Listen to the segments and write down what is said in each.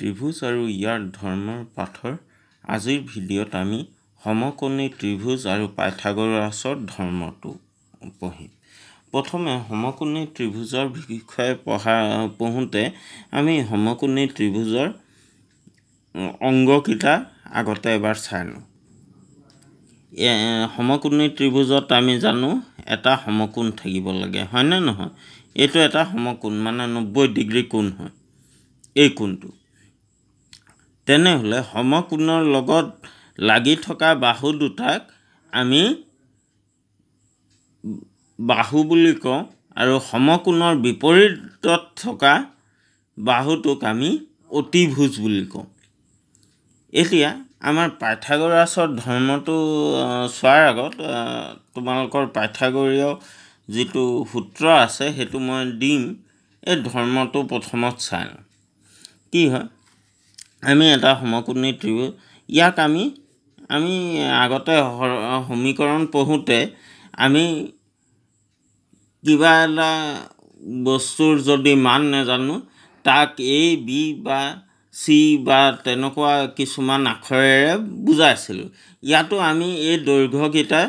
ত্ৰিভুজ আৰু ইয়াৰ ধৰ্মৰ পাঠৰ আজিৰ ভিডিঅ'ত আমি সমকোণী ত্ৰিভুজ আৰু পাইথাগোৰাছৰ ধৰ্মটো পঢ়িম প্ৰথমে সমকোণী ত্ৰিভুজৰ বিষয়ে পঢ়া পঢ়োঁতে আমি সমকোণী ত্ৰিভুজৰ অংগকেইটা আগতে এবাৰ চাই লওঁ সমকোণী ত্ৰিভুজত আমি জানো এটা সমকোণ থাকিব লাগে হয়নে নহয় এইটো এটা সমকোণ মানে নব্বৈ ডিগ্ৰী কোণ হয় এই কোণটো তেনেহ'লে সমকোণৰ লগত লাগি থকা বাহু দুটাক আমি বাহু বুলি কওঁ আৰু সমকোণৰ বিপৰীতত থকা বাহুটোক আমি অতিভোজ বুলি কওঁ এতিয়া আমাৰ পাইথাগোৰাছৰ ধৰ্মটো চোৱাৰ আগত তোমালোকৰ পাইথাগৰীয় যিটো সূত্ৰ আছে সেইটো মই দিম এই ধৰ্মটো প্ৰথমত চাই কি হয় আমি এটা সমকোণী ত্ৰিভুজ ইয়াক আমি আমি আগতে সমীকৰণ পঢ়োঁতে আমি কিবা এটা বস্তুৰ যদি মান নাজানো তাক এ বি বা চি বা তেনেকুৱা কিছুমান আখৰেৰে বুজাইছিলোঁ ইয়াতো আমি এই দৈৰ্ঘ্যকেইটা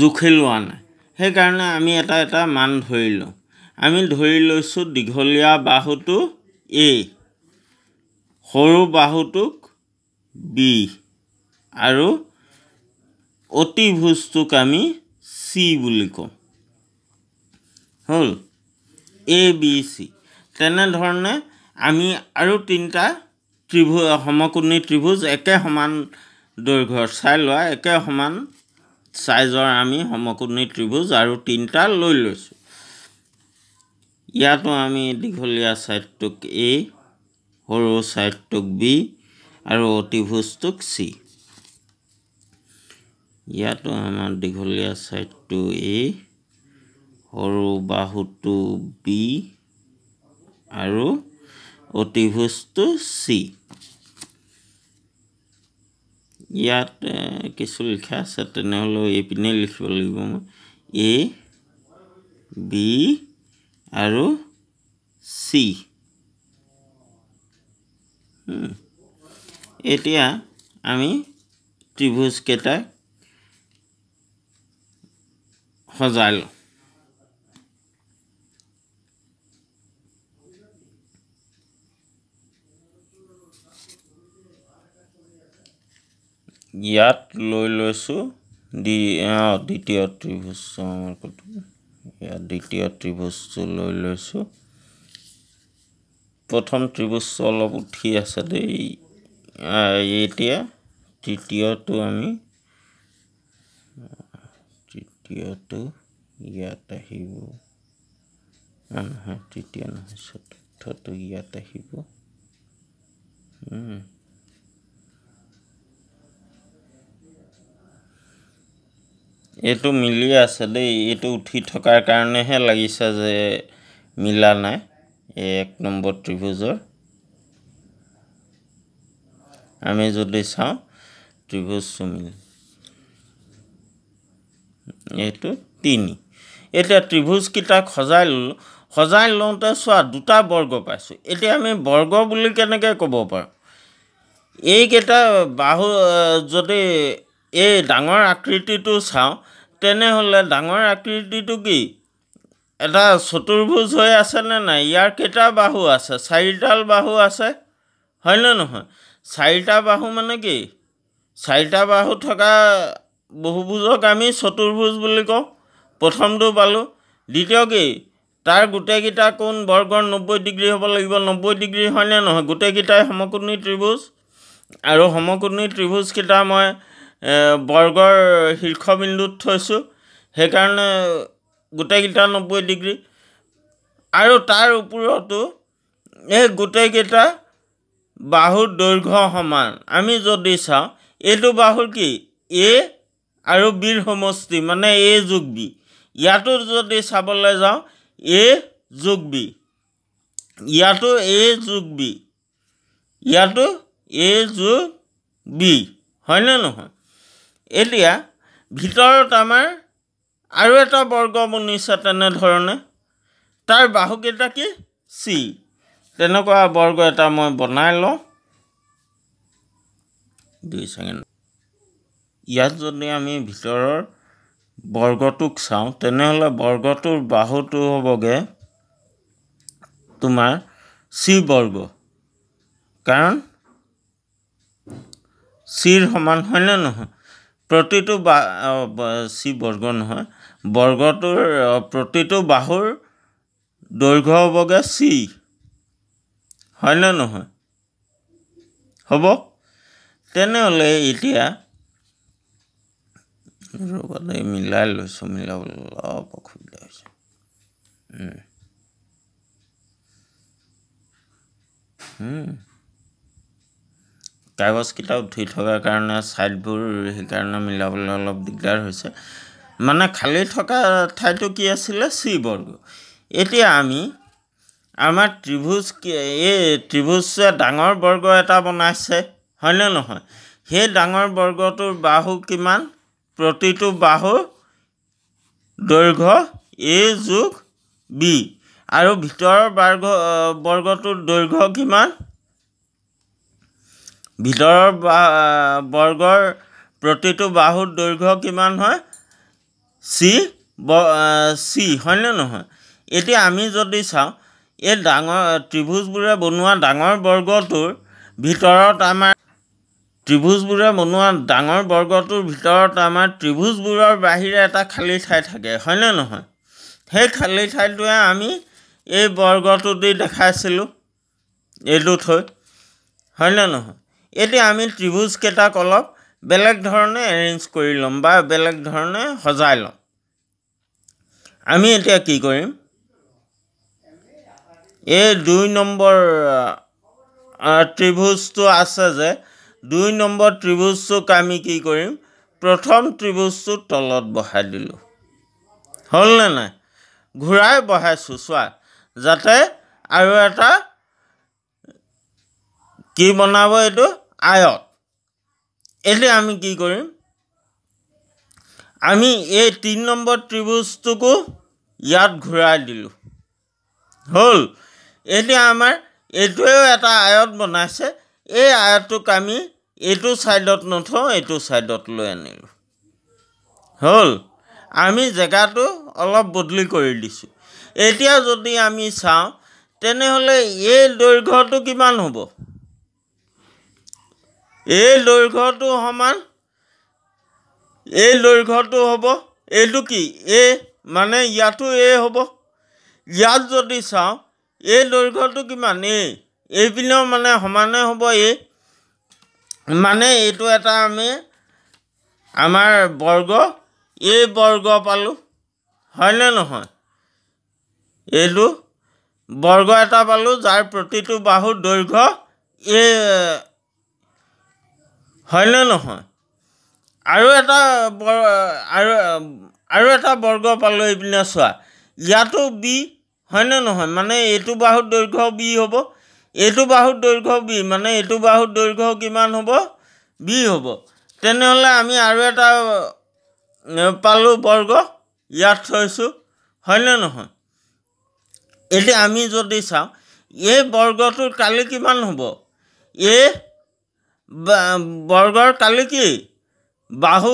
জোখি লোৱা নাই সেইকাৰণে আমি এটা এটা মান ধৰি লওঁ আমি ধৰি লৈছোঁ দীঘলীয়া বাহুটো এ সৰু বাহুটোক বি আৰু অতি ভোজটোক আমি চি বুলি কওঁ হ'ল এ বি চি তেনেধৰণে আমি আৰু তিনিটা ত্ৰিভু সমকোণী ত্ৰিভুজ একে সমান দৈৰ্ঘ্যৰ চাই লোৱা একে সমান চাইজৰ আমি সমকোণী ত্ৰিভুজ আৰু তিনিটা লৈ লৈছোঁ ইয়াতো আমি দীঘলীয়া ছাইডটোক এই সৰু চাইডটোক বি আৰু অতিভোজটোক চি ইয়াতো আমাৰ দীঘলীয়া চাইডটো এ সৰু বাহুটো বি আৰু অতিভোজটো চি ইয়াত কিছু লিখা আছে তেনেহ'লে এইপিনে লিখিব লাগিব মই এ বি আৰু চি এতিয়া আমি ত্ৰিভুজকেইটাক সজাই লওঁ ইয়াত লৈ লৈছোঁ দি দ্বিতীয় ত্ৰিভুজ আমাৰ ইয়াত দ্বিতীয় ত্ৰিভুজটো লৈ লৈছোঁ প্রথম ত্ৰিভুজটো অলপ উঠি আছে দেই এতিয়া তৃতীয়টো আমি তৃতীয়টো ইয়াত আহিব নহয় তৃতীয় নহয় চতুৰ্থটো ইয়াত আহিব এইটো মিলি আছে দেই এইটো উঠি থকাৰ কাৰণেহে লাগিছে যে মিলা নাই এক নম্বৰ ত্ৰিভুজৰ আমি যদি চাওঁ ত্ৰিভুজ চুমিল এইটো তিনি এতিয়া ত্ৰিভুজকেইটাক সজাই ল'লোঁ সজাই লওঁতে চোৱা দুটা বৰ্গ পাইছোঁ এতিয়া আমি বৰ্গ বুলি কেনেকৈ ক'ব পাৰোঁ এইকেইটা বাহু যদি এই ডাঙৰ আকৃতিটো চাওঁ তেনেহ'লে ডাঙৰ আকৃতিটো কি এটা চতুৰ্ভুজ হৈ আছেনে নাই ইয়াৰ কেইটা বাহু আছে চাৰিটাল বাহু আছে হয়নে নহয় চাৰিটা বাহু মানে কি চাৰিটা বাহু থকা বহুভোজক আমি চতুৰ্ভোজ বুলি কওঁ প্ৰথমটো পালোঁ দ্বিতীয় কি তাৰ গোটেইকেইটা কোন বৰ্গৰ নব্বৈ ডিগ্ৰী হ'ব লাগিব নব্বৈ ডিগ্ৰী হয়নে নহয় গোটেইকেইটাই সমকোণী ত্ৰিভোজ আৰু সমকোণী ত্ৰিভোজকেইটা মই বৰ্গৰ শীৰ্ষবিন্দুত থৈছোঁ সেইকাৰণে গোটেইকেইটা নব্বৈ ডিগ্ৰী আৰু তাৰ ওপৰতো এই গোটেইকেইটা বাহুৰ দৈৰ্ঘ্য সমান আমি যদি চাওঁ এইটো বাহুৰ কি এ আৰু বিৰ সমষ্টি মানে এ যোগ বি ইয়াতো যদি চাবলৈ যাওঁ এ যোগ বি ইয়াতো এ যোগ বি ইয়াতো এ যোগ বি হয়নে নহয় এতিয়া ভিতৰত আমাৰ আৰু এটা বৰ্গ বনিছে তেনেধৰণে তাৰ বাহুকেইটা কি চি তেনেকুৱা বৰ্গ এটা মই বনাই লওঁ দুই ছেকেণ্ড ইয়াত যদি আমি ভিতৰৰ বৰ্গটোক চাওঁ তেনেহ'লে বৰ্গটোৰ বাহুটো হ'বগৈ তোমাৰ চি বৰ্গ কাৰণ চিৰ সমান হয়নে নহয় প্ৰতিটো বা চি বৰ্গ নহয় বৰ্গটোৰ প্ৰতিটো বাহুৰ দৈৰ্ঘ্য হ'বগৈ চি হয়নে নহয় হ'ব তেনেহ'লে এতিয়া ৰবতে মিলাই লৈছোঁ মিলাবলৈ অলপ অসুবিধা হৈছে কাগজকেইটা উঠি থকাৰ কাৰণে ছাইডবোৰ সেইকাৰণে মিলাবলৈ অলপ দিগদাৰ হৈছে মানে খালী থকা ঠাইটো কি আছিলে শ্ৰীবৰ্গ এতিয়া আমি আমাৰ ত্ৰিভুজ এই ত্ৰিভুজে ডাঙৰ বৰ্গ এটা বনাইছে হয়নে নহয় সেই ডাঙৰ বৰ্গটোৰ বাহু কিমান প্ৰতিটো বাহু দৈৰ্ঘ্য এ যোগ বি আৰু ভিতৰৰ বাৰ্ঘ বৰ্গটোৰ দৈৰ্ঘ্য কিমান ভিতৰৰ বৰ্গৰ প্ৰতিটো বাহুৰ দৈৰ্ঘ্য কিমান হয় চি ব চি হয়নে নহয় এতিয়া আমি যদি চাওঁ এই ডাঙৰ ত্ৰিভুজবোৰে বনোৱা ডাঙৰ বৰ্গটোৰ ভিতৰত আমাৰ ত্ৰিভুজবোৰে বনোৱা ডাঙৰ বৰ্গটোৰ ভিতৰত আমাৰ ত্ৰিভুজবোৰৰ বাহিৰে এটা খালী ঠাই থাকে হয়নে নহয় সেই খালী ঠাইটোৱে আমি এই বৰ্গটো দি দেখাইছিলোঁ এইটো থৈ হয়নে নহয় এতিয়া আমি ত্ৰিভুজকেইটাক অলপ বেলেগ ধৰণে এৰেঞ্জ কৰি ল'ম বা বেলেগ ধৰণে সজাই ল'ম আমি এতিয়া কি কৰিম এই দুই নম্বৰ ত্ৰিভুজটো আছে যে দুই নম্বৰ ত্ৰিভুজটোক আমি কি কৰিম প্ৰথম ত্ৰিভুজটো তলত বহাই দিলোঁ হ'লনে নাই ঘূৰাই বহাইছোঁ চোৱা যাতে আৰু এটা কি বনাব এইটো আয়ত এতিয়া আমি কি কৰিম আমি এই তিনি নম্বৰ ত্ৰিভুজটোকো ইয়াত ঘূৰাই দিলোঁ হ'ল এতিয়া আমাৰ এইটোৱেও এটা আয়ত বনাইছে এই আয়তটোক আমি এইটো ছাইডত নথওঁ এইটো ছাইডত লৈ আনিলোঁ হ'ল আমি জেগাটো অলপ বদলি কৰি দিছোঁ এতিয়া যদি আমি চাওঁ তেনেহ'লে এই দৈৰ্ঘ্যটো কিমান হ'ব এই দৈৰ্ঘটো সমান এই দৈৰ্ঘটো হ'ব এইটো কি এই মানে ইয়াতো এই হ'ব ইয়াত যদি চাওঁ এই দৈৰ্ঘটো কিমান এই এইপিনেও মানে সমানে হ'ব এই মানে এইটো এটা আমি আমাৰ বৰ্গ এই বৰ্গ পালোঁ হয়নে নহয় এইটো বৰ্গ এটা পালোঁ যাৰ প্ৰতিটো বাহুৰ দৈৰ্ঘ্য এই হয়নে নহয় আৰু এটা আৰু আৰু এটা বৰ্গ পালোঁ এইপিনে চোৱা ইয়াতো বি হয়নে নহয় মানে এইটো বাহুত দৈৰ্ঘ্য বি হ'ব এইটো বাহুত দৈৰ্ঘ্য বি মানে এইটো বাহুত দৈৰ্ঘ্য কিমান হ'ব বি হ'ব তেনেহ'লে আমি আৰু এটা পালোঁ বৰ্গ ইয়াত থৈছোঁ হয়নে নহয় এতিয়া আমি যদি চাওঁ এই বৰ্গটোৰ কালি কিমান হ'ব এই বৰ্গৰ কালি কি বাহু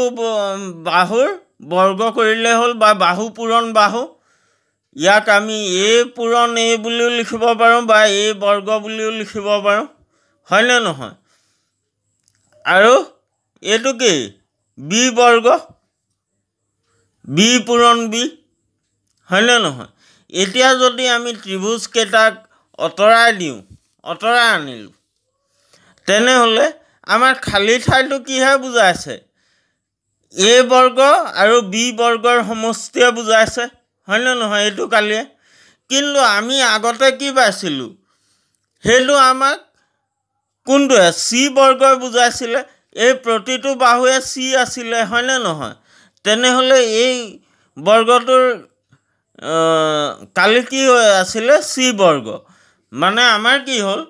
বাহুৰ বৰ্গ কৰিলে হ'ল বা বাহু পূৰণ বাহু ইয়াক আমি এ পূৰণ এই বুলিও লিখিব পাৰোঁ বা এই বৰ্গ বুলিও লিখিব পাৰোঁ হয়নে নহয় আৰু এইটো কি বি বৰ্গ বি পূৰণ বি হয়নে নহয় এতিয়া যদি আমি ত্ৰিভুজকেইটাক আঁতৰাই দিওঁ আঁতৰাই আনিলোঁ তেনেহ'লে আমাৰ খালী ঠাইটো কিহে বুজাইছে এ বৰ্গ আৰু বি বৰ্গৰ সমষ্টিয়ে বুজাইছে হয়নে নহয় এইটো কালিয়ে কিন্তু আমি আগতে কি পাইছিলোঁ সেইটো আমাক কোনটোৱে চি বৰ্গই বুজাইছিলে এই প্ৰতিটো বাহুৱে চি আছিলে হয়নে নহয় তেনেহ'লে এই বৰ্গটোৰ কালি কি হৈ আছিলে চি বৰ্গ মানে আমাৰ কি হ'ল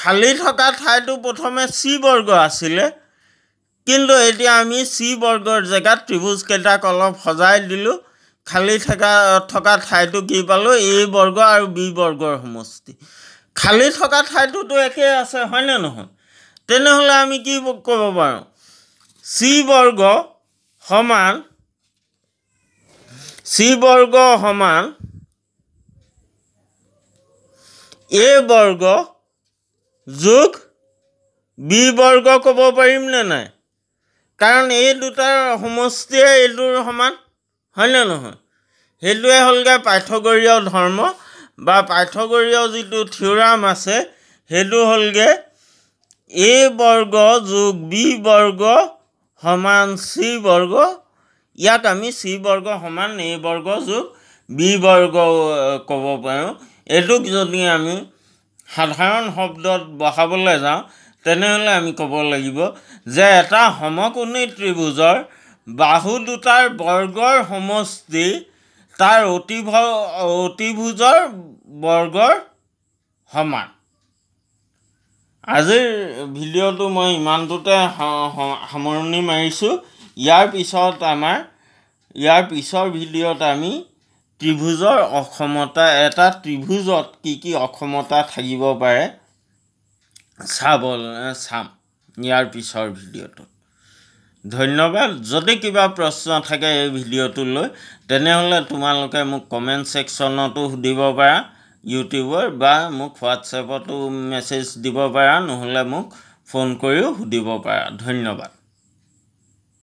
খালি থকা ঠাইটো প্ৰথমে চি বৰ্গ আছিলে কিন্তু এতিয়া আমি চি বৰ্গৰ জেগাত ত্ৰিভুজকেইটাক অলপ সজাই দিলোঁ খালি থকা থকা ঠাইটো কি পালোঁ এ বৰ্গ আৰু বি বৰ্গৰ সমষ্টি খালি থকা ঠাইটোতো একেই আছে হয়নে নহয় তেনেহ'লে আমি কি ক'ব পাৰোঁ চি বৰ্গ সমান চি বৰ্গ সমান এ বৰ্গ যোগ বি বৰ্গ ক'ব পাৰিম নে নাই কাৰণ এই দুটা সমষ্টিয়ে এইটোৰ সমান হয়নে নহয় সেইটোৱে হ'লগৈ পাৰ্থগৰীয় ধৰ্ম বা পাৰ্থগৰীয় যিটো থিয়ৰাম আছে সেইটো হ'লগৈ এ বৰ্গ যোগ বি বৰ্গ সমান চি বৰ্গ ইয়াত আমি চি বৰ্গ সমান এ বৰ্গ যোগ বি বৰ্গ ক'ব পাৰোঁ এইটোক যদি আমি সাধাৰণ শব্দত বহাবলৈ যাওঁ তেনেহ'লে আমি ক'ব লাগিব যে এটা সমকোণী ত্ৰিভুজৰ বাহু দুটাৰ বৰ্গৰ সমষ্টি তাৰ অতিভ অতিভুজৰ বৰ্গৰ সমান আজিৰ ভিডিঅ'টো মই ইমানটোতে সামৰণি মাৰিছোঁ ইয়াৰ পিছত আমাৰ ইয়াৰ পিছৰ ভিডিঅ'ত আমি ত্ৰিভুজৰ অসমতা এটা ত্ৰিভুজত কি কি অসমতা থাকিব পাৰে চাব চাম ইয়াৰ পিছৰ ভিডিঅ'টোত ধন্যবাদ যদি কিবা প্ৰশ্ন থাকে এই ভিডিঅ'টোলৈ তেনেহ'লে তোমালোকে মোক কমেণ্ট ছেকশ্যনতো সুধিব পাৰা ইউটিউবৰ বা মোক হোৱাটছএপতো মেছেজ দিব পাৰা নহ'লে মোক ফোন কৰিও সুধিব পাৰা ধন্যবাদ